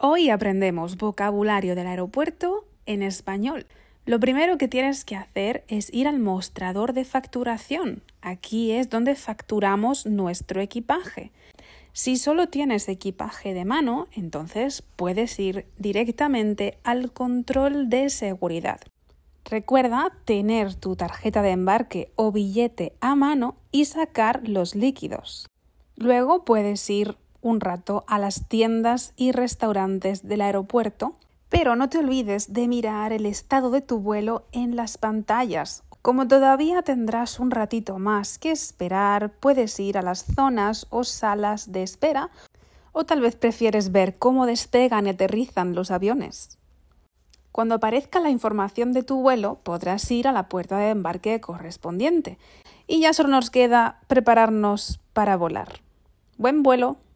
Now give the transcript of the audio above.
Hoy aprendemos vocabulario del aeropuerto en español. Lo primero que tienes que hacer es ir al mostrador de facturación. Aquí es donde facturamos nuestro equipaje. Si solo tienes equipaje de mano, entonces puedes ir directamente al control de seguridad. Recuerda tener tu tarjeta de embarque o billete a mano y sacar los líquidos. Luego puedes ir un rato a las tiendas y restaurantes del aeropuerto, pero no te olvides de mirar el estado de tu vuelo en las pantallas. Como todavía tendrás un ratito más que esperar, puedes ir a las zonas o salas de espera o tal vez prefieres ver cómo despegan y aterrizan los aviones. Cuando aparezca la información de tu vuelo, podrás ir a la puerta de embarque correspondiente y ya solo nos queda prepararnos para volar. Buen vuelo.